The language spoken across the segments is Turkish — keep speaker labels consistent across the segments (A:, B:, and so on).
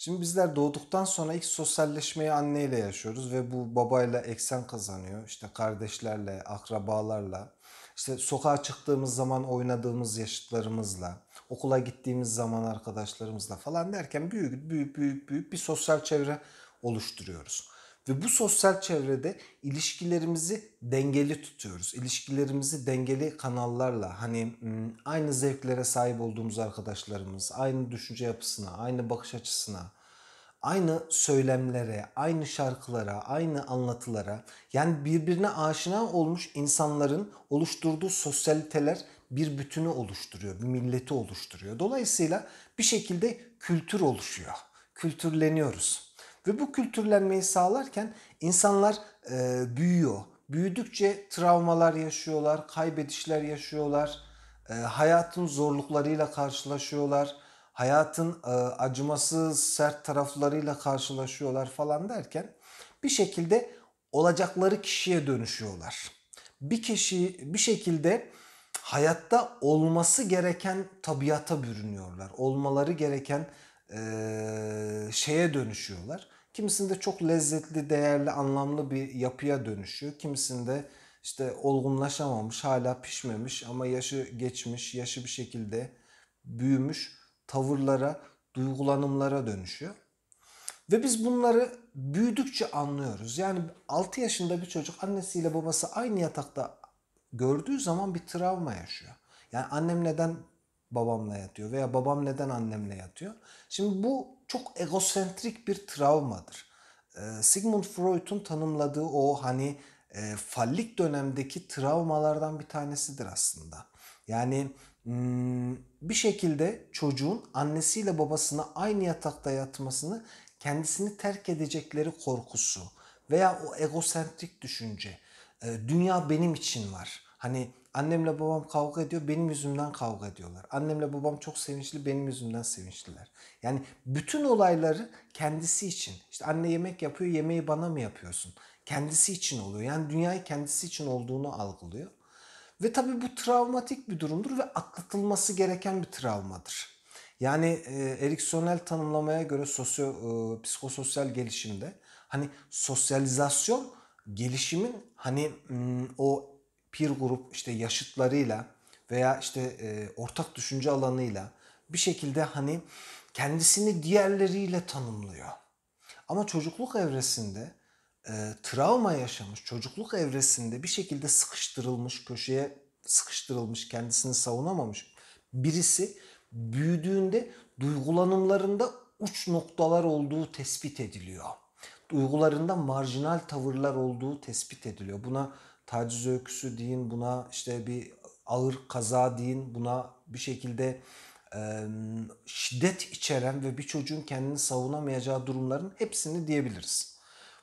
A: Şimdi bizler doğduktan sonra ilk sosyalleşmeyi anneyle yaşıyoruz ve bu babayla eksen kazanıyor. İşte kardeşlerle, akrabalarla, işte sokağa çıktığımız zaman oynadığımız yaşıtlarımızla, okula gittiğimiz zaman arkadaşlarımızla falan derken büyük büyük büyük büyük bir sosyal çevre oluşturuyoruz. Ve bu sosyal çevrede ilişkilerimizi dengeli tutuyoruz. İlişkilerimizi dengeli kanallarla hani aynı zevklere sahip olduğumuz arkadaşlarımız, aynı düşünce yapısına, aynı bakış açısına, aynı söylemlere, aynı şarkılara, aynı anlatılara yani birbirine aşina olmuş insanların oluşturduğu sosyaliteler bir bütünü oluşturuyor, bir milleti oluşturuyor. Dolayısıyla bir şekilde kültür oluşuyor. Kültürleniyoruz. Ve bu kültürlenmeyi sağlarken insanlar e, büyüyor. Büyüdükçe travmalar yaşıyorlar, kaybedişler yaşıyorlar, e, hayatın zorluklarıyla karşılaşıyorlar, hayatın e, acımasız, sert taraflarıyla karşılaşıyorlar falan derken bir şekilde olacakları kişiye dönüşüyorlar. Bir kişi bir şekilde hayatta olması gereken tabiata bürünüyorlar. Olmaları gereken e, şeye dönüşüyorlar. Kimisinde çok lezzetli, değerli, anlamlı bir yapıya dönüşüyor. Kimisinde işte olgunlaşamamış, hala pişmemiş ama yaşı geçmiş, yaşı bir şekilde büyümüş tavırlara, duygulanımlara dönüşüyor. Ve biz bunları büyüdükçe anlıyoruz. Yani 6 yaşında bir çocuk annesiyle babası aynı yatakta gördüğü zaman bir travma yaşıyor. Yani annem neden babamla yatıyor veya babam neden annemle yatıyor? Şimdi bu çok egosentrik bir travmadır. Ee, Sigmund Freud'un tanımladığı o hani e, fallik dönemdeki travmalardan bir tanesidir aslında. Yani hmm, bir şekilde çocuğun annesiyle babasına aynı yatakta yatmasını kendisini terk edecekleri korkusu veya o egosentrik düşünce. E, dünya benim için var. Hani Annemle babam kavga ediyor, benim yüzümden kavga ediyorlar. Annemle babam çok sevinçli, benim yüzümden sevinçliler. Yani bütün olayları kendisi için. İşte anne yemek yapıyor, yemeği bana mı yapıyorsun? Kendisi için oluyor. Yani dünyayı kendisi için olduğunu algılıyor. Ve tabii bu travmatik bir durumdur ve atlatılması gereken bir travmadır. Yani e, eriksonel tanımlamaya göre sosyo e, psikososyal gelişimde hani sosyalizasyon gelişimin hani hmm, o peer grup işte yaşıtlarıyla veya işte e, ortak düşünce alanıyla bir şekilde hani kendisini diğerleriyle tanımlıyor. Ama çocukluk evresinde e, travma yaşamış, çocukluk evresinde bir şekilde sıkıştırılmış, köşeye sıkıştırılmış, kendisini savunamamış birisi büyüdüğünde duygulanımlarında uç noktalar olduğu tespit ediliyor. Duygularında marjinal tavırlar olduğu tespit ediliyor. Buna taciz öyküsü deyin buna işte bir ağır kaza deyin buna bir şekilde e, şiddet içeren ve bir çocuğun kendini savunamayacağı durumların hepsini diyebiliriz.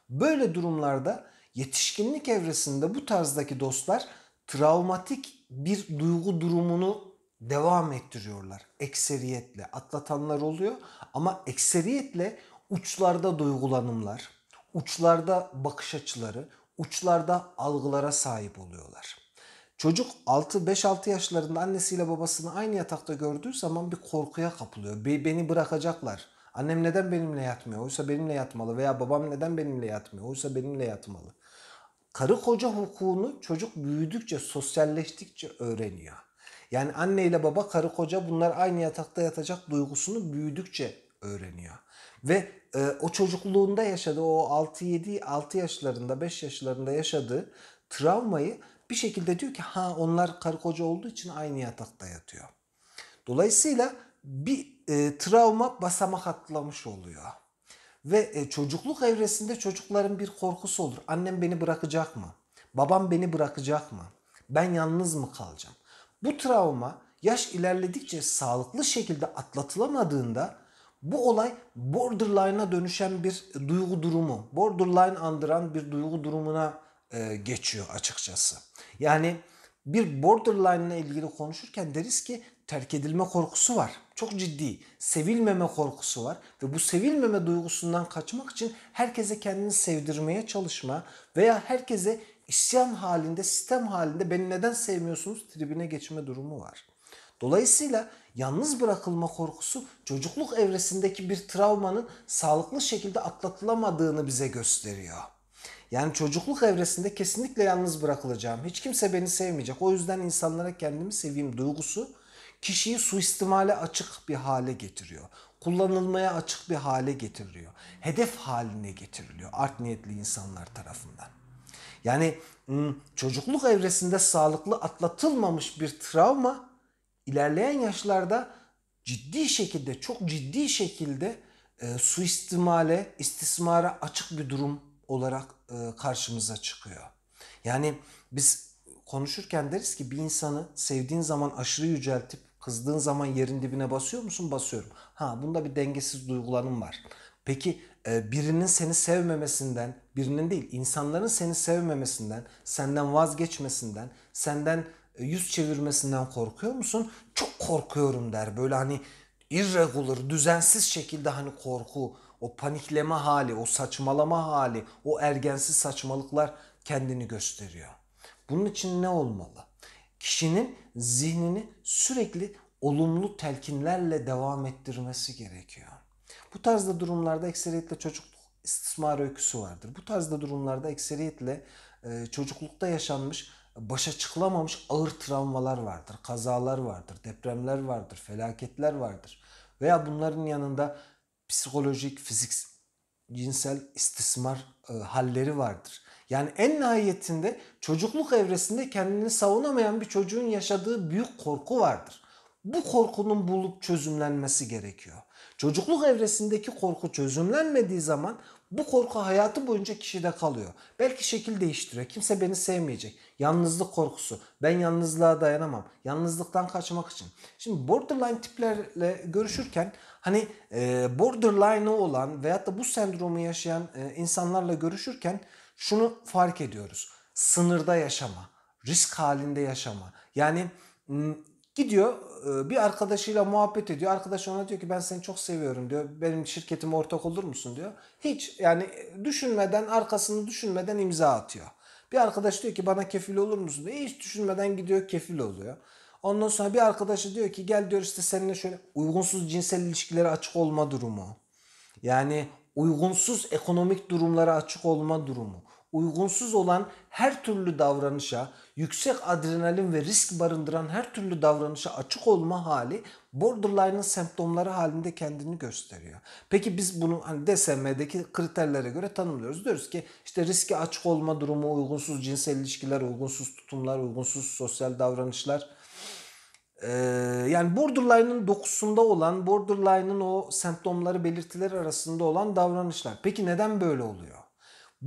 A: Böyle durumlarda yetişkinlik evresinde bu tarzdaki dostlar travmatik bir duygu durumunu devam ettiriyorlar. Ekseriyetle atlatanlar oluyor ama ekseriyetle uçlarda duygulanımlar, uçlarda bakış açıları, uçlarda algılara sahip oluyorlar. Çocuk 6-5-6 yaşlarında annesiyle babasını aynı yatakta gördüğü zaman bir korkuya kapılıyor. Be beni bırakacaklar. Annem neden benimle yatmıyor? Oysa benimle yatmalı. Veya babam neden benimle yatmıyor? Oysa benimle yatmalı. Karı koca hukukunu çocuk büyüdükçe, sosyalleştikçe öğreniyor. Yani anne ile baba, karı koca bunlar aynı yatakta yatacak duygusunu büyüdükçe öğreniyor. Ve ee, o çocukluğunda yaşadığı o 6-7 6 yaşlarında 5 yaşlarında yaşadığı travmayı bir şekilde diyor ki ha onlar karı koca olduğu için aynı yatakta yatıyor. Dolayısıyla bir e, travma basamak atlamış oluyor. Ve e, çocukluk evresinde çocukların bir korkusu olur. Annem beni bırakacak mı? Babam beni bırakacak mı? Ben yalnız mı kalacağım? Bu travma yaş ilerledikçe sağlıklı şekilde atlatılamadığında bu olay borderline'a dönüşen bir duygu durumu, borderline andıran bir duygu durumuna e, geçiyor açıkçası. Yani bir borderline ile ilgili konuşurken deriz ki terk edilme korkusu var. Çok ciddi. Sevilmeme korkusu var ve bu sevilmeme duygusundan kaçmak için herkese kendini sevdirmeye çalışma veya herkese isyan halinde, sistem halinde beni neden sevmiyorsunuz tribine geçme durumu var. Dolayısıyla yalnız bırakılma korkusu çocukluk evresindeki bir travmanın sağlıklı şekilde atlatılamadığını bize gösteriyor. Yani çocukluk evresinde kesinlikle yalnız bırakılacağım. Hiç kimse beni sevmeyecek. O yüzden insanlara kendimi seveyim duygusu kişiyi suistimale açık bir hale getiriyor. Kullanılmaya açık bir hale getiriliyor. Hedef haline getiriliyor art niyetli insanlar tarafından. Yani ıı, çocukluk evresinde sağlıklı atlatılmamış bir travma ilerleyen yaşlarda ciddi şekilde, çok ciddi şekilde e, suistimale, istismara açık bir durum olarak e, karşımıza çıkıyor. Yani biz konuşurken deriz ki bir insanı sevdiğin zaman aşırı yüceltip kızdığın zaman yerin dibine basıyor musun? Basıyorum. Ha bunda bir dengesiz duygulanım var. Peki e, birinin seni sevmemesinden, birinin değil insanların seni sevmemesinden, senden vazgeçmesinden, senden yüz çevirmesinden korkuyor musun? Çok korkuyorum der. Böyle hani irregular, düzensiz şekilde hani korku, o panikleme hali, o saçmalama hali, o ergensiz saçmalıklar kendini gösteriyor. Bunun için ne olmalı? Kişinin zihnini sürekli olumlu telkinlerle devam ettirmesi gerekiyor. Bu tarzda durumlarda ekseriyetle çocukluk istismar öyküsü vardır. Bu tarzda durumlarda ekseriyetle çocuklukta yaşanmış başa çıkılamamış ağır travmalar vardır, kazalar vardır, depremler vardır, felaketler vardır. Veya bunların yanında psikolojik, fizik, cinsel istismar e, halleri vardır. Yani en nihayetinde çocukluk evresinde kendini savunamayan bir çocuğun yaşadığı büyük korku vardır. Bu korkunun bulup çözümlenmesi gerekiyor. Çocukluk evresindeki korku çözümlenmediği zaman bu korku hayatı boyunca kişide kalıyor. Belki şekil değiştiriyor. Kimse beni sevmeyecek. Yalnızlık korkusu. Ben yalnızlığa dayanamam. Yalnızlıktan kaçmak için. Şimdi borderline tiplerle görüşürken hani e, borderline olan veyahut da bu sendromu yaşayan e, insanlarla görüşürken şunu fark ediyoruz. Sınırda yaşama. Risk halinde yaşama. Yani Gidiyor e, bir arkadaşıyla muhabbet ediyor. Arkadaş ona diyor ki ben seni çok seviyorum diyor. Benim şirketime ortak olur musun diyor. Hiç yani e, düşünmeden arkasını düşünmeden imza atıyor. Bir arkadaş diyor ki bana kefil olur musun diyor. Hiç düşünmeden gidiyor kefil oluyor. Ondan sonra bir arkadaşı diyor ki gel diyor işte seninle şöyle uygunsuz cinsel ilişkilere açık olma durumu. Yani uygunsuz ekonomik durumlara açık olma durumu uygunsuz olan her türlü davranışa, yüksek adrenalin ve risk barındıran her türlü davranışa açık olma hali borderline'ın semptomları halinde kendini gösteriyor. Peki biz bunu hani DSM'deki kriterlere göre tanımlıyoruz. Diyoruz ki işte riske açık olma durumu, uygunsuz cinsel ilişkiler, uygunsuz tutumlar, uygunsuz sosyal davranışlar. Ee, yani borderline'ın dokusunda olan, borderline'ın o semptomları, belirtileri arasında olan davranışlar. Peki neden böyle oluyor?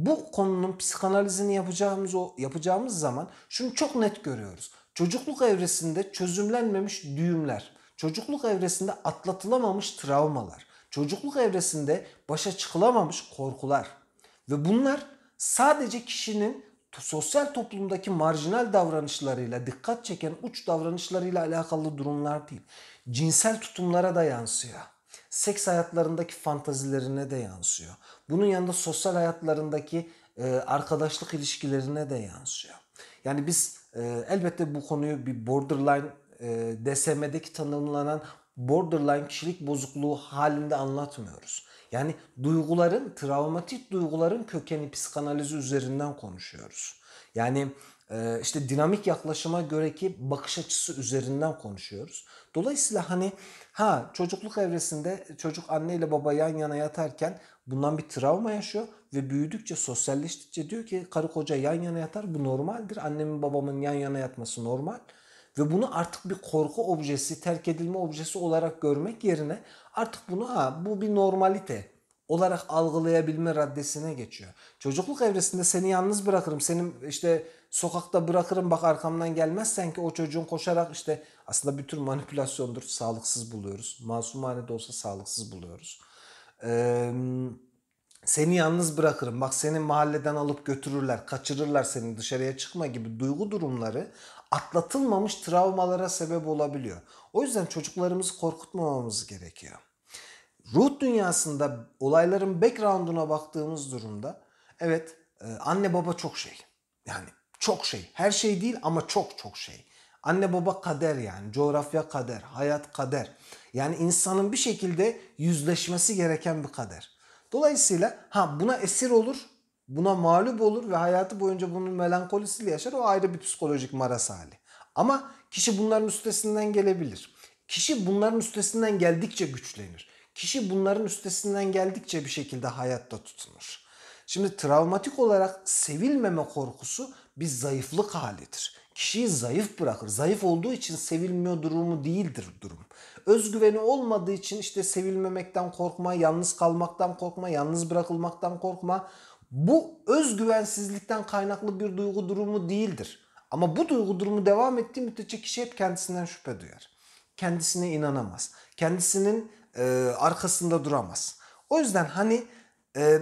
A: bu konunun psikanalizini yapacağımız o yapacağımız zaman şunu çok net görüyoruz. Çocukluk evresinde çözümlenmemiş düğümler, çocukluk evresinde atlatılamamış travmalar, çocukluk evresinde başa çıkılamamış korkular ve bunlar sadece kişinin sosyal toplumdaki marjinal davranışlarıyla, dikkat çeken uç davranışlarıyla alakalı durumlar değil. Cinsel tutumlara da yansıyor. Seks hayatlarındaki fantazilerine de yansıyor. Bunun yanında sosyal hayatlarındaki e, arkadaşlık ilişkilerine de yansıyor. Yani biz e, elbette bu konuyu bir borderline e, DSM'deki tanımlanan borderline kişilik bozukluğu halinde anlatmıyoruz. Yani duyguların, travmatik duyguların kökeni psikanalizi üzerinden konuşuyoruz. Yani e, işte dinamik yaklaşıma göre ki bakış açısı üzerinden konuşuyoruz. Dolayısıyla hani ha çocukluk evresinde çocuk anne ile baba yan yana yatarken bundan bir travma yaşıyor ve büyüdükçe sosyalleştikçe diyor ki karı koca yan yana yatar bu normaldir. Annemin babamın yan yana yatması normal. Ve bunu artık bir korku objesi, terk edilme objesi olarak görmek yerine artık bunu ha bu bir normalite olarak algılayabilme raddesine geçiyor. Çocukluk evresinde seni yalnız bırakırım. Senin işte sokakta bırakırım bak arkamdan gelmezsen ki o çocuğun koşarak işte aslında bir tür manipülasyondur. Sağlıksız buluyoruz. Masumane de olsa sağlıksız buluyoruz. Ee, seni yalnız bırakırım. Bak seni mahalleden alıp götürürler, kaçırırlar seni dışarıya çıkma gibi duygu durumları atlatılmamış travmalara sebep olabiliyor. O yüzden çocuklarımızı korkutmamamız gerekiyor. Ruh dünyasında olayların background'una baktığımız durumda evet anne baba çok şey. Yani çok şey. Her şey değil ama çok çok şey. Anne baba kader yani. Coğrafya kader. Hayat kader. Yani insanın bir şekilde yüzleşmesi gereken bir kader. Dolayısıyla ha buna esir olur, buna mağlup olur ve hayatı boyunca bunun melankolisiyle yaşar. O ayrı bir psikolojik maras hali. Ama kişi bunların üstesinden gelebilir. Kişi bunların üstesinden geldikçe güçlenir. Kişi bunların üstesinden geldikçe bir şekilde hayatta tutunur. Şimdi travmatik olarak sevilmeme korkusu bir zayıflık halidir. Kişiyi zayıf bırakır. Zayıf olduğu için sevilmiyor durumu değildir durum. Özgüveni olmadığı için işte sevilmemekten korkma, yalnız kalmaktan korkma, yalnız bırakılmaktan korkma. Bu özgüvensizlikten kaynaklı bir duygu durumu değildir. Ama bu duygu durumu devam ettiği müddetçe kişi hep kendisinden şüphe duyar. Kendisine inanamaz. Kendisinin e, arkasında duramaz. O yüzden hani e,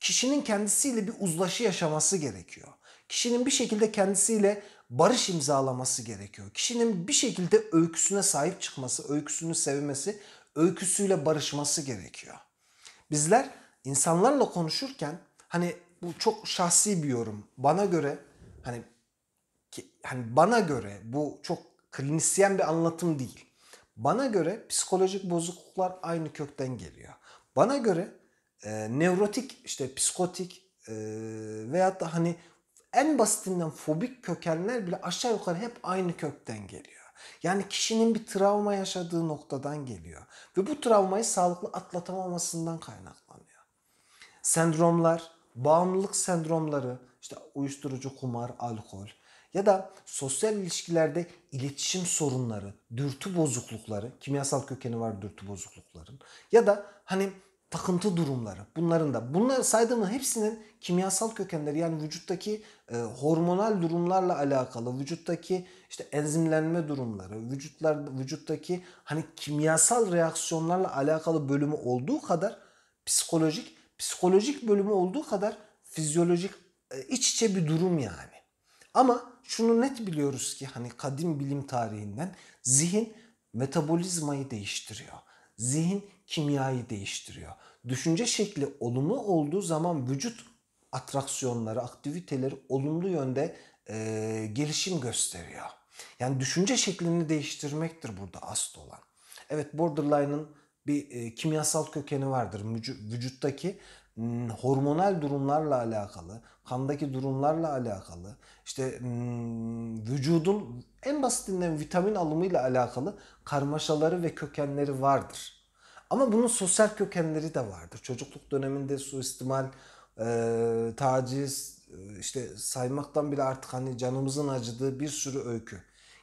A: kişinin kendisiyle bir uzlaşı yaşaması gerekiyor kişinin bir şekilde kendisiyle barış imzalaması gerekiyor. Kişinin bir şekilde öyküsüne sahip çıkması, öyküsünü sevmesi, öyküsüyle barışması gerekiyor. Bizler insanlarla konuşurken hani bu çok şahsi bir yorum. Bana göre hani ki, hani bana göre bu çok klinisyen bir anlatım değil. Bana göre psikolojik bozukluklar aynı kökten geliyor. Bana göre e, nevrotik işte psikotik e, veyahut da hani en basitinden fobik kökenler bile aşağı yukarı hep aynı kökten geliyor. Yani kişinin bir travma yaşadığı noktadan geliyor. Ve bu travmayı sağlıklı atlatamamasından kaynaklanıyor. Sendromlar, bağımlılık sendromları, işte uyuşturucu, kumar, alkol ya da sosyal ilişkilerde iletişim sorunları, dürtü bozuklukları, kimyasal kökeni var dürtü bozuklukların ya da hani takıntı durumları bunların da bunlar saydığımın hepsinin kimyasal kökenleri yani vücuttaki e, hormonal durumlarla alakalı vücuttaki işte enzimlenme durumları vücutlar vücuttaki hani kimyasal reaksiyonlarla alakalı bölümü olduğu kadar psikolojik psikolojik bölümü olduğu kadar fizyolojik e, iç içe bir durum yani. Ama şunu net biliyoruz ki hani kadim bilim tarihinden zihin metabolizmayı değiştiriyor. Zihin kimyayı değiştiriyor. Düşünce şekli olumlu olduğu zaman vücut atraksiyonları, aktiviteleri olumlu yönde e, gelişim gösteriyor. Yani düşünce şeklini değiştirmektir burada asıl olan. Evet borderline'ın bir e, kimyasal kökeni vardır. Vücuttaki hmm, hormonal durumlarla alakalı, kandaki durumlarla alakalı, işte hmm, vücudun en basitinden vitamin alımıyla alakalı karmaşaları ve kökenleri vardır. Ama bunun sosyal kökenleri de vardır. Çocukluk döneminde suistimal, e, taciz, e, işte saymaktan bile artık hani canımızın acıdığı bir sürü öykü.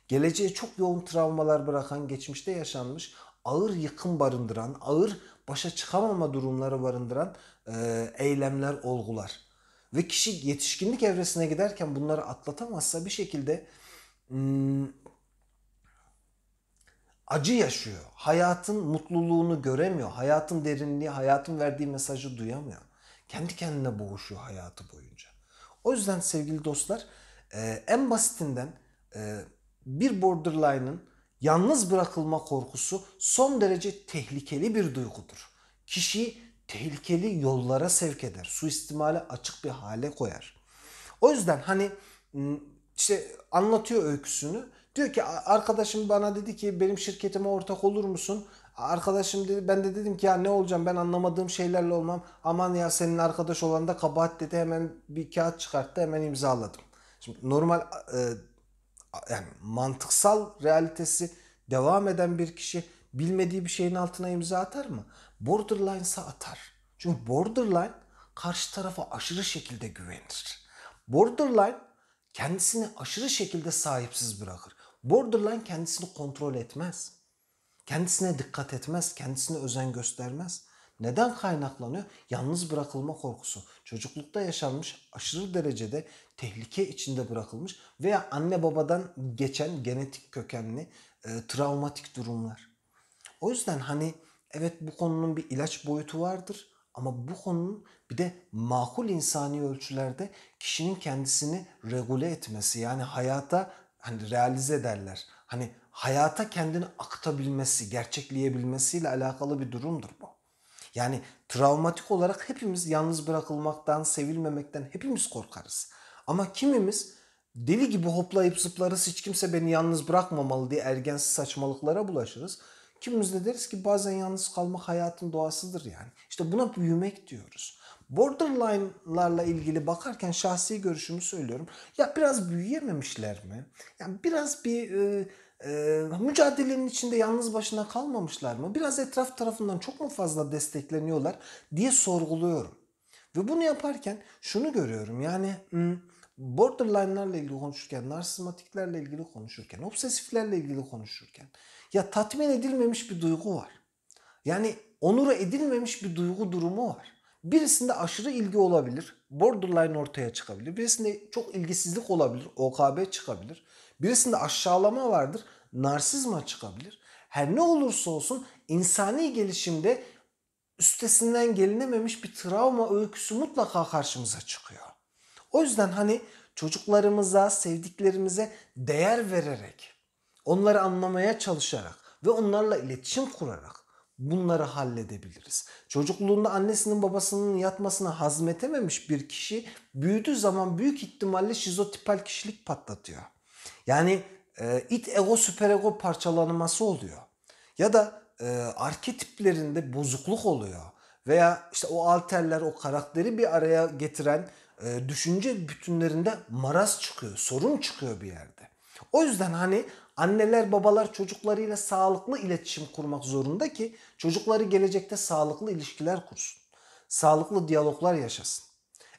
A: Geleceğe çok yoğun travmalar bırakan, geçmişte yaşanmış, ağır yıkım barındıran, ağır başa çıkamama durumları barındıran e, eylemler, olgular. Ve kişi yetişkinlik evresine giderken bunları atlatamazsa bir şekilde hmm, acı yaşıyor. Hayatın mutluluğunu göremiyor. Hayatın derinliği, hayatın verdiği mesajı duyamıyor. Kendi kendine boğuşuyor hayatı boyunca. O yüzden sevgili dostlar e, en basitinden e, bir borderline'ın yalnız bırakılma korkusu son derece tehlikeli bir duygudur. Kişiyi tehlikeli yollara sevk eder. Suistimale açık bir hale koyar. O yüzden hani işte anlatıyor öyküsünü Diyor ki arkadaşım bana dedi ki benim şirketime ortak olur musun? Arkadaşım dedi ben de dedim ki ya ne olacağım ben anlamadığım şeylerle olmam. Aman ya senin arkadaş olan da kabahat dedi hemen bir kağıt çıkarttı hemen imzaladım. Şimdi normal e, yani mantıksal realitesi devam eden bir kişi bilmediği bir şeyin altına imza atar mı? Borderline'sa atar. Çünkü borderline karşı tarafa aşırı şekilde güvenir. Borderline kendisini aşırı şekilde sahipsiz bırakır. Borderline kendisini kontrol etmez. Kendisine dikkat etmez, kendisine özen göstermez. Neden kaynaklanıyor? Yalnız bırakılma korkusu. Çocuklukta yaşanmış, aşırı derecede tehlike içinde bırakılmış veya anne babadan geçen genetik kökenli e, travmatik durumlar. O yüzden hani evet bu konunun bir ilaç boyutu vardır ama bu konunun bir de makul insani ölçülerde kişinin kendisini regüle etmesi yani hayata hani realize ederler. Hani hayata kendini aktabilmesi, gerçekleyebilmesiyle alakalı bir durumdur bu. Yani travmatik olarak hepimiz yalnız bırakılmaktan, sevilmemekten hepimiz korkarız. Ama kimimiz deli gibi hoplayıp zıplarız hiç kimse beni yalnız bırakmamalı diye ergensiz saçmalıklara bulaşırız. Kimimiz de deriz ki bazen yalnız kalmak hayatın doğasıdır yani. İşte buna büyümek diyoruz. Borderline'larla ilgili bakarken şahsi görüşümü söylüyorum. Ya biraz büyüyememişler mi? Yani biraz bir e, e, mücadelenin içinde yalnız başına kalmamışlar mı? Biraz etraf tarafından çok mu fazla destekleniyorlar diye sorguluyorum. Ve bunu yaparken şunu görüyorum yani borderline'larla ilgili konuşurken, narsismatiklerle ilgili konuşurken, obsesiflerle ilgili konuşurken ya tatmin edilmemiş bir duygu var. Yani onura edilmemiş bir duygu durumu var. Birisinde aşırı ilgi olabilir. Borderline ortaya çıkabilir. Birisinde çok ilgisizlik olabilir. OKB çıkabilir. Birisinde aşağılama vardır. Narsizma çıkabilir. Her ne olursa olsun insani gelişimde üstesinden gelinememiş bir travma öyküsü mutlaka karşımıza çıkıyor. O yüzden hani çocuklarımıza, sevdiklerimize değer vererek, onları anlamaya çalışarak ve onlarla iletişim kurarak bunları halledebiliriz. Çocukluğunda annesinin babasının yatmasını hazmetememiş bir kişi büyüdüğü zaman büyük ihtimalle şizotipal kişilik patlatıyor. Yani e, it ego süperego parçalanması oluyor. Ya da e, arketiplerinde bozukluk oluyor. Veya işte o alterler o karakteri bir araya getiren e, düşünce bütünlerinde maraz çıkıyor, sorun çıkıyor bir yerde. O yüzden hani Anneler babalar çocuklarıyla sağlıklı iletişim kurmak zorunda ki çocukları gelecekte sağlıklı ilişkiler kursun. Sağlıklı diyaloglar yaşasın.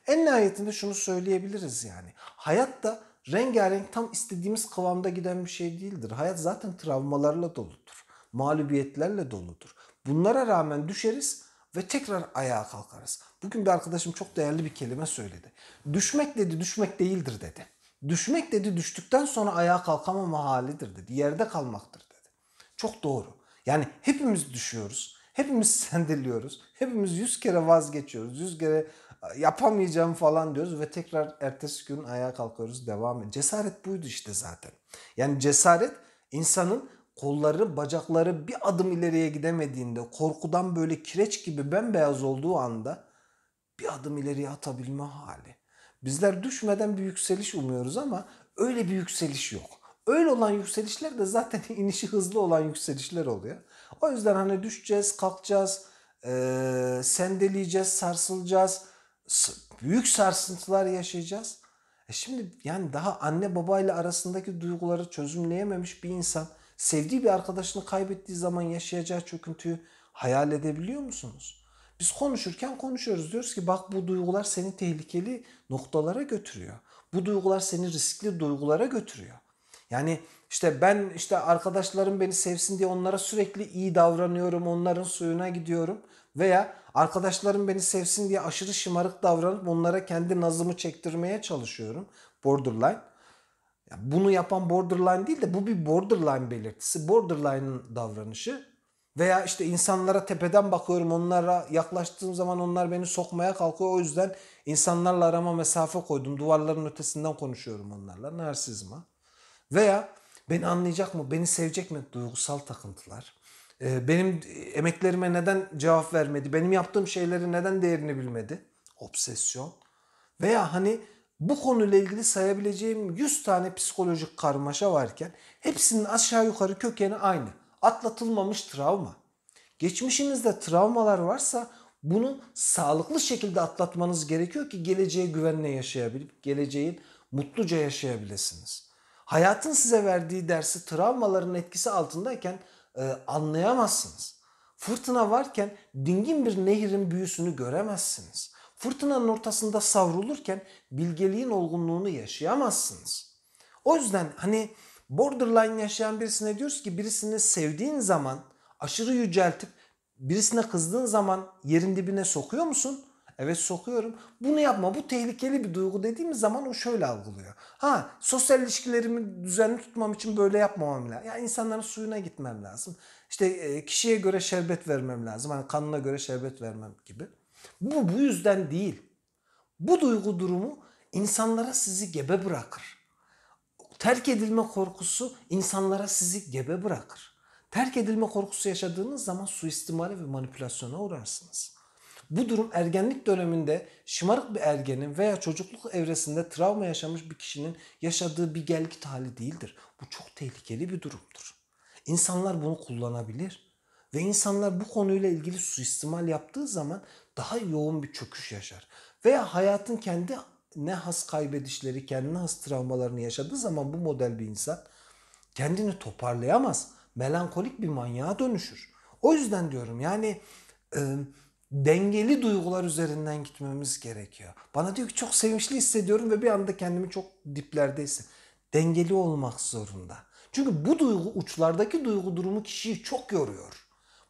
A: En nihayetinde şunu söyleyebiliriz yani. Hayat da rengarenk tam istediğimiz kıvamda giden bir şey değildir. Hayat zaten travmalarla doludur. Mağlubiyetlerle doludur. Bunlara rağmen düşeriz ve tekrar ayağa kalkarız. Bugün bir arkadaşım çok değerli bir kelime söyledi. Düşmek dedi, düşmek değildir dedi. Düşmek dedi düştükten sonra ayağa kalkamama halidir dedi. Yerde kalmaktır dedi. Çok doğru. Yani hepimiz düşüyoruz. Hepimiz sendeliyoruz. Hepimiz yüz kere vazgeçiyoruz. Yüz kere yapamayacağım falan diyoruz ve tekrar ertesi gün ayağa kalkıyoruz devam ediyoruz. Cesaret buydu işte zaten. Yani cesaret insanın kolları bacakları bir adım ileriye gidemediğinde korkudan böyle kireç gibi bembeyaz olduğu anda bir adım ileriye atabilme hali. Bizler düşmeden bir yükseliş umuyoruz ama öyle bir yükseliş yok. Öyle olan yükselişler de zaten inişi hızlı olan yükselişler oluyor. O yüzden hani düşeceğiz, kalkacağız, e, sendeleyeceğiz, sarsılacağız, büyük sarsıntılar yaşayacağız. E şimdi yani daha anne babayla arasındaki duyguları çözümleyememiş bir insan sevdiği bir arkadaşını kaybettiği zaman yaşayacağı çöküntüyü hayal edebiliyor musunuz? Biz konuşurken konuşuyoruz. Diyoruz ki bak bu duygular seni tehlikeli noktalara götürüyor. Bu duygular seni riskli duygulara götürüyor. Yani işte ben işte arkadaşlarım beni sevsin diye onlara sürekli iyi davranıyorum, onların suyuna gidiyorum. Veya arkadaşlarım beni sevsin diye aşırı şımarık davranıp onlara kendi nazımı çektirmeye çalışıyorum. Borderline. Bunu yapan borderline değil de bu bir borderline belirtisi. Borderline'ın davranışı veya işte insanlara tepeden bakıyorum onlara yaklaştığım zaman onlar beni sokmaya kalkıyor. O yüzden insanlarla arama mesafe koydum. Duvarların ötesinden konuşuyorum onlarla. Narsizma. Veya beni anlayacak mı, beni sevecek mi duygusal takıntılar. Ee, benim emeklerime neden cevap vermedi, benim yaptığım şeyleri neden değerini bilmedi. Obsesyon. Veya hani bu konuyla ilgili sayabileceğim 100 tane psikolojik karmaşa varken hepsinin aşağı yukarı kökeni aynı atlatılmamış travma. Geçmişinizde travmalar varsa bunu sağlıklı şekilde atlatmanız gerekiyor ki geleceğe güvenle yaşayabilip geleceğin mutluca yaşayabilirsiniz. Hayatın size verdiği dersi travmaların etkisi altındayken e, anlayamazsınız. Fırtına varken dingin bir nehrin büyüsünü göremezsiniz. Fırtınanın ortasında savrulurken bilgeliğin olgunluğunu yaşayamazsınız. O yüzden hani Borderline yaşayan birisine diyoruz ki birisini sevdiğin zaman aşırı yüceltip birisine kızdığın zaman yerin dibine sokuyor musun? Evet sokuyorum. Bunu yapma bu tehlikeli bir duygu dediğimiz zaman o şöyle algılıyor. Ha sosyal ilişkilerimi düzenli tutmam için böyle yapmamam lazım. Ya insanların suyuna gitmem lazım. İşte e, kişiye göre şerbet vermem lazım. Hani kanına göre şerbet vermem gibi. Bu bu yüzden değil. Bu duygu durumu insanlara sizi gebe bırakır terk edilme korkusu insanlara sizi gebe bırakır. Terk edilme korkusu yaşadığınız zaman suistimale ve manipülasyona uğrarsınız. Bu durum ergenlik döneminde şımarık bir ergenin veya çocukluk evresinde travma yaşamış bir kişinin yaşadığı bir gelgit hali değildir. Bu çok tehlikeli bir durumdur. İnsanlar bunu kullanabilir ve insanlar bu konuyla ilgili suistimal yaptığı zaman daha yoğun bir çöküş yaşar veya hayatın kendi ne has kaybedişleri, kendine has travmalarını yaşadığı zaman bu model bir insan kendini toparlayamaz. Melankolik bir manyağa dönüşür. O yüzden diyorum yani e, dengeli duygular üzerinden gitmemiz gerekiyor. Bana diyor ki çok sevinçli hissediyorum ve bir anda kendimi çok diplerde Dengeli olmak zorunda. Çünkü bu duygu uçlardaki duygu durumu kişiyi çok yoruyor.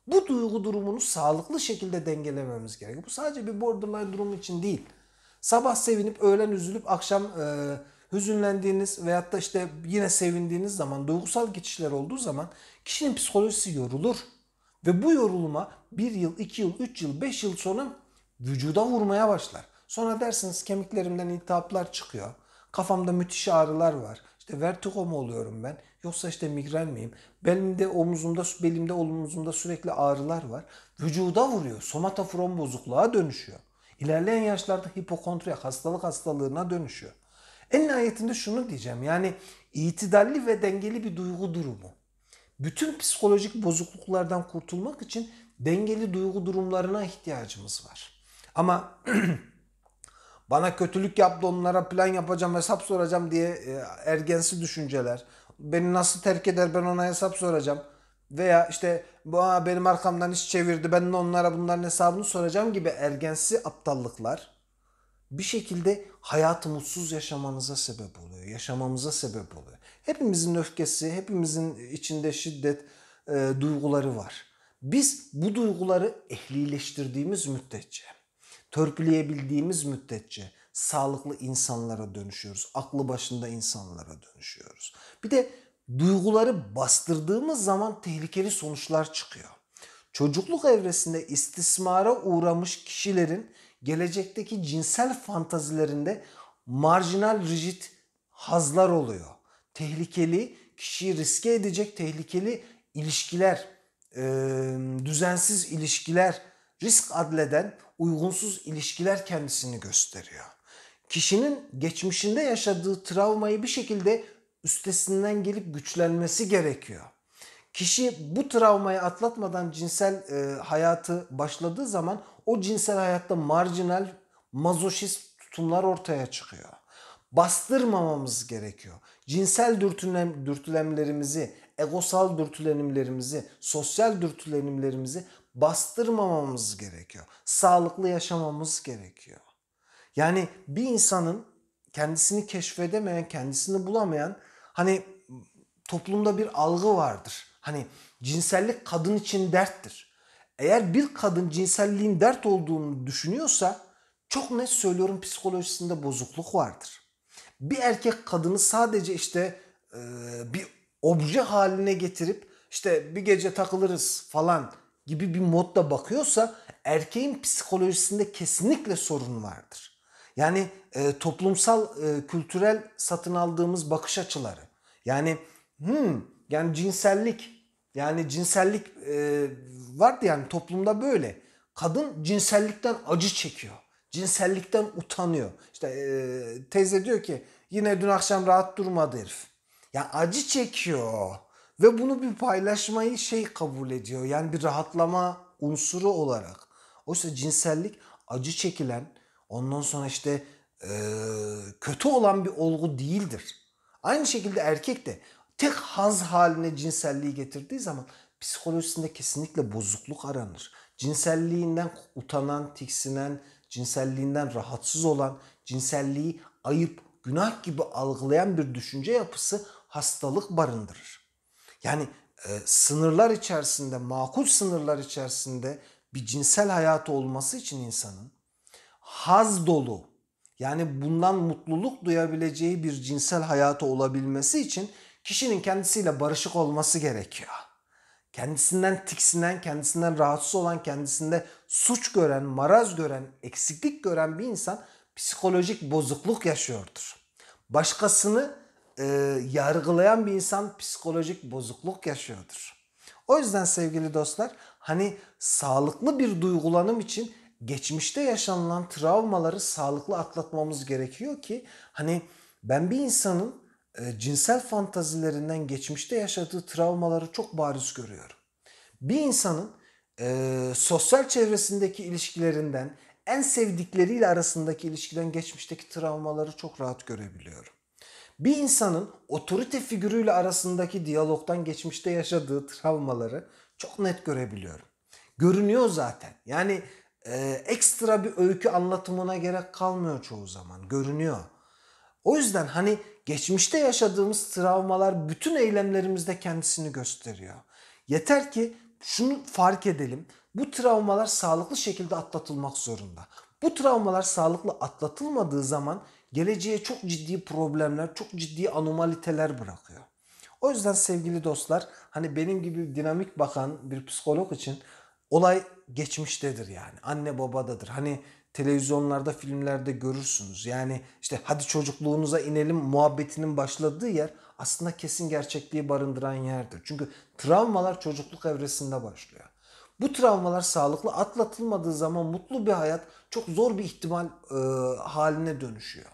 A: Bu duygu durumunu sağlıklı şekilde dengelememiz gerekiyor. Bu sadece bir borderline durumu için değil. Sabah sevinip öğlen üzülüp akşam e, hüzünlendiğiniz veyahut da işte yine sevindiğiniz zaman duygusal geçişler olduğu zaman kişinin psikolojisi yorulur. Ve bu yorulma 1 yıl, 2 yıl, 3 yıl, 5 yıl sonra vücuda vurmaya başlar. Sonra dersiniz kemiklerimden iltihaplar çıkıyor. Kafamda müthiş ağrılar var. İşte vertigo mu oluyorum ben? Yoksa işte migren miyim? Belimde, omuzumda, belimde, omuzumda sürekli ağrılar var. Vücuda vuruyor. Somatofron bozukluğa dönüşüyor. İlerleyen yaşlarda hipokondriya hastalık hastalığına dönüşüyor. En nihayetinde şunu diyeceğim yani itidalli ve dengeli bir duygu durumu. Bütün psikolojik bozukluklardan kurtulmak için dengeli duygu durumlarına ihtiyacımız var. Ama bana kötülük yaptı onlara plan yapacağım hesap soracağım diye e, ergensi düşünceler. Beni nasıl terk eder ben ona hesap soracağım veya işte bu benim arkamdan iş çevirdi ben de onlara bunların hesabını soracağım gibi ergensi aptallıklar bir şekilde hayatı mutsuz yaşamanıza sebep oluyor. Yaşamamıza sebep oluyor. Hepimizin öfkesi, hepimizin içinde şiddet e, duyguları var. Biz bu duyguları ehlileştirdiğimiz müddetçe, törpüleyebildiğimiz müddetçe sağlıklı insanlara dönüşüyoruz. Aklı başında insanlara dönüşüyoruz. Bir de duyguları bastırdığımız zaman tehlikeli sonuçlar çıkıyor. Çocukluk evresinde istismara uğramış kişilerin gelecekteki cinsel fantazilerinde marjinal rigid hazlar oluyor. Tehlikeli, kişiyi riske edecek tehlikeli ilişkiler, e, düzensiz ilişkiler, risk adleden uygunsuz ilişkiler kendisini gösteriyor. Kişinin geçmişinde yaşadığı travmayı bir şekilde üstesinden gelip güçlenmesi gerekiyor. Kişi bu travmayı atlatmadan cinsel e, hayatı başladığı zaman o cinsel hayatta marjinal mazoşist tutumlar ortaya çıkıyor. Bastırmamamız gerekiyor. Cinsel dürtülem, dürtülemlerimizi, egosal dürtülenimlerimizi, sosyal dürtülenimlerimizi bastırmamamız gerekiyor. Sağlıklı yaşamamız gerekiyor. Yani bir insanın kendisini keşfedemeyen, kendisini bulamayan hani toplumda bir algı vardır. Hani cinsellik kadın için derttir. Eğer bir kadın cinselliğin dert olduğunu düşünüyorsa çok net söylüyorum psikolojisinde bozukluk vardır. Bir erkek kadını sadece işte e, bir obje haline getirip işte bir gece takılırız falan gibi bir modda bakıyorsa erkeğin psikolojisinde kesinlikle sorun vardır. Yani e, toplumsal e, kültürel satın aldığımız bakış açıları yani hmm, yani cinsellik yani cinsellik e, vardı yani toplumda böyle. Kadın cinsellikten acı çekiyor. Cinsellikten utanıyor. İşte e, teyze diyor ki yine dün akşam rahat durmadı herif. Ya yani acı çekiyor ve bunu bir paylaşmayı şey kabul ediyor. Yani bir rahatlama unsuru olarak. Oysa cinsellik acı çekilen ondan sonra işte e, kötü olan bir olgu değildir. Aynı şekilde erkek de tek haz haline cinselliği getirdiği zaman psikolojisinde kesinlikle bozukluk aranır. Cinselliğinden utanan, tiksinen, cinselliğinden rahatsız olan, cinselliği ayıp, günah gibi algılayan bir düşünce yapısı hastalık barındırır. Yani e, sınırlar içerisinde, makul sınırlar içerisinde bir cinsel hayatı olması için insanın haz dolu, yani bundan mutluluk duyabileceği bir cinsel hayatı olabilmesi için kişinin kendisiyle barışık olması gerekiyor. Kendisinden tiksinen, kendisinden rahatsız olan, kendisinde suç gören, maraz gören, eksiklik gören bir insan psikolojik bozukluk yaşıyordur. Başkasını e, yargılayan bir insan psikolojik bozukluk yaşıyordur. O yüzden sevgili dostlar hani sağlıklı bir duygulanım için geçmişte yaşanılan travmaları sağlıklı atlatmamız gerekiyor ki hani ben bir insanın e, cinsel fantazilerinden geçmişte yaşadığı travmaları çok bariz görüyorum. Bir insanın e, sosyal çevresindeki ilişkilerinden, en sevdikleriyle arasındaki ilişkiden geçmişteki travmaları çok rahat görebiliyorum. Bir insanın otorite figürüyle arasındaki diyalogdan geçmişte yaşadığı travmaları çok net görebiliyorum. Görünüyor zaten. Yani e, ekstra bir öykü anlatımına gerek kalmıyor çoğu zaman. Görünüyor. O yüzden hani geçmişte yaşadığımız travmalar bütün eylemlerimizde kendisini gösteriyor. Yeter ki şunu fark edelim. Bu travmalar sağlıklı şekilde atlatılmak zorunda. Bu travmalar sağlıklı atlatılmadığı zaman geleceğe çok ciddi problemler, çok ciddi anomaliteler bırakıyor. O yüzden sevgili dostlar hani benim gibi dinamik bakan bir psikolog için olay geçmiştedir yani. Anne babadadır. Hani televizyonlarda, filmlerde görürsünüz. Yani işte hadi çocukluğunuza inelim muhabbetinin başladığı yer aslında kesin gerçekliği barındıran yerdir. Çünkü travmalar çocukluk evresinde başlıyor. Bu travmalar sağlıklı atlatılmadığı zaman mutlu bir hayat çok zor bir ihtimal e, haline dönüşüyor.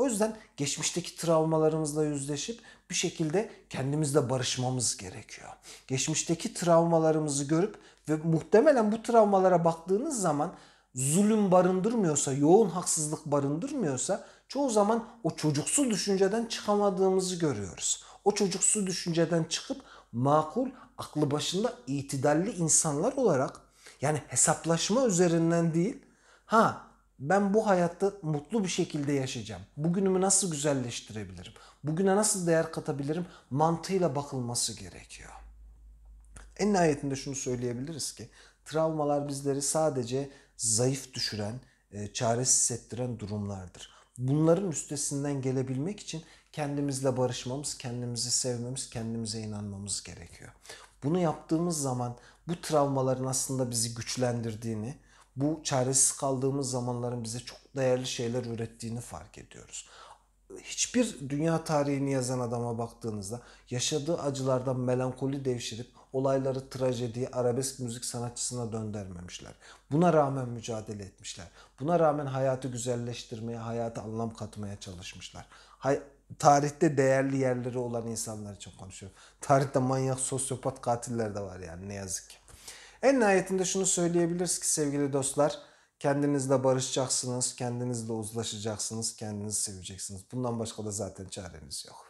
A: O yüzden geçmişteki travmalarımızla yüzleşip bir şekilde kendimizle barışmamız gerekiyor. Geçmişteki travmalarımızı görüp ve muhtemelen bu travmalara baktığınız zaman zulüm barındırmıyorsa, yoğun haksızlık barındırmıyorsa çoğu zaman o çocuksu düşünceden çıkamadığımızı görüyoruz. O çocuksu düşünceden çıkıp makul, aklı başında itidalli insanlar olarak yani hesaplaşma üzerinden değil, ha ben bu hayatta mutlu bir şekilde yaşayacağım. Bugünümü nasıl güzelleştirebilirim? Bugüne nasıl değer katabilirim? Mantığıyla bakılması gerekiyor. En nihayetinde şunu söyleyebiliriz ki travmalar bizleri sadece zayıf düşüren, e, çaresiz hissettiren durumlardır. Bunların üstesinden gelebilmek için kendimizle barışmamız, kendimizi sevmemiz, kendimize inanmamız gerekiyor. Bunu yaptığımız zaman bu travmaların aslında bizi güçlendirdiğini, bu çaresiz kaldığımız zamanların bize çok değerli şeyler ürettiğini fark ediyoruz. Hiçbir dünya tarihini yazan adama baktığınızda yaşadığı acılardan melankoli devşirip olayları trajediye, arabesk müzik sanatçısına döndürmemişler. Buna rağmen mücadele etmişler. Buna rağmen hayatı güzelleştirmeye, hayata anlam katmaya çalışmışlar. Hay tarihte değerli yerleri olan insanlar için konuşuyorum. Tarihte manyak, sosyopat katiller de var yani ne yazık ki. En nihayetinde şunu söyleyebiliriz ki sevgili dostlar, kendinizle barışacaksınız, kendinizle uzlaşacaksınız, kendinizi seveceksiniz. Bundan başka da zaten çareniz yok.